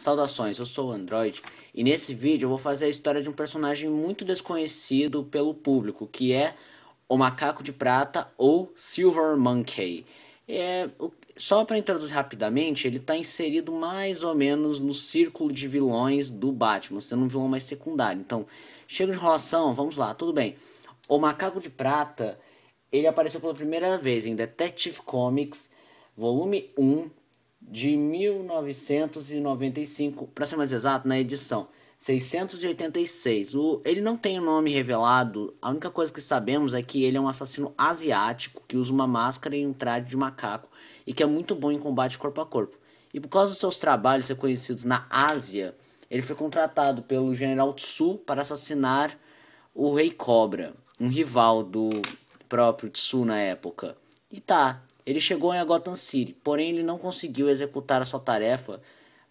Saudações, eu sou o Android e nesse vídeo eu vou fazer a história de um personagem muito desconhecido pelo público, que é o Macaco de Prata ou Silver Monkey. É, só para introduzir rapidamente, ele está inserido mais ou menos no círculo de vilões do Batman, sendo um vilão mais secundário. Então, chega de enrolação, vamos lá, tudo bem. O Macaco de Prata, ele apareceu pela primeira vez em Detective Comics, volume 1, de 1995, para ser mais exato, na edição 686. O, ele não tem o um nome revelado, a única coisa que sabemos é que ele é um assassino asiático que usa uma máscara e um traje de macaco e que é muito bom em combate corpo a corpo. E por causa dos seus trabalhos reconhecidos na Ásia, ele foi contratado pelo general Tsu para assassinar o Rei Cobra, um rival do próprio Tsu na época. E tá, ele chegou em Gotham City, porém ele não conseguiu executar a sua tarefa,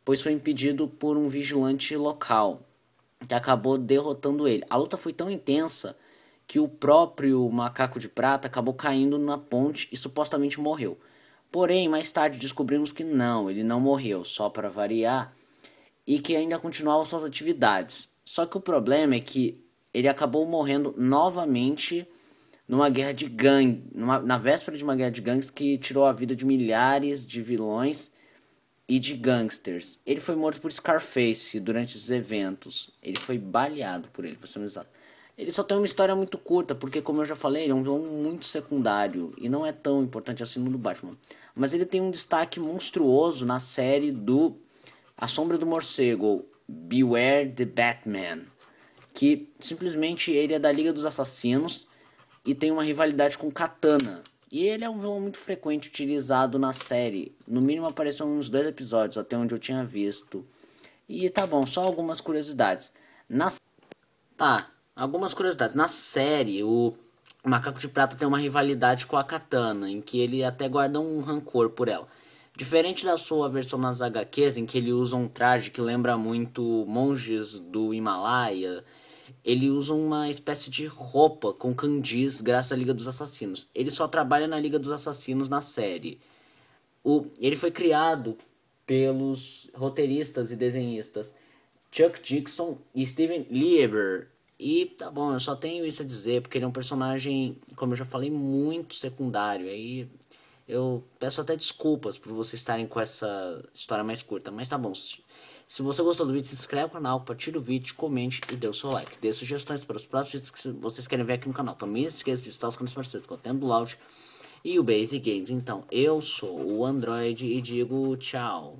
pois foi impedido por um vigilante local, que acabou derrotando ele. A luta foi tão intensa que o próprio macaco de prata acabou caindo na ponte e supostamente morreu. Porém, mais tarde descobrimos que não, ele não morreu, só para variar, e que ainda continuava suas atividades. Só que o problema é que ele acabou morrendo novamente numa guerra de gangue, na véspera de uma guerra de gangues que tirou a vida de milhares de vilões e de gangsters. Ele foi morto por Scarface durante esses eventos. Ele foi baleado por ele, pra ser exato. Ele só tem uma história muito curta, porque como eu já falei, ele é um vilão muito secundário e não é tão importante assim no do Batman. Mas ele tem um destaque monstruoso na série do A Sombra do Morcego, Beware the Batman, que simplesmente ele é da Liga dos Assassinos e tem uma rivalidade com Katana. E ele é um vilão muito frequente utilizado na série. No mínimo apareceu uns dois episódios, até onde eu tinha visto. E tá bom, só algumas curiosidades. Na... tá algumas curiosidades. Na série, o Macaco de Prata tem uma rivalidade com a Katana, em que ele até guarda um rancor por ela. Diferente da sua versão nas HQs, em que ele usa um traje que lembra muito monges do Himalaia ele usa uma espécie de roupa com candiz graças à Liga dos Assassinos. Ele só trabalha na Liga dos Assassinos na série. O, ele foi criado pelos roteiristas e desenhistas Chuck Dixon e Steven Lieber. E tá bom, eu só tenho isso a dizer, porque ele é um personagem, como eu já falei, muito secundário. Aí eu peço até desculpas por vocês estarem com essa história mais curta, mas tá bom. Se você gostou do vídeo, se inscreve no canal, partilhe o vídeo, comente e dê o seu like. Dê sugestões para os próximos vídeos que vocês querem ver aqui no canal. Também não esqueça de visitar os canais parceiros que eu tenho do Loud e o Base Games. Então, eu sou o Android e digo tchau.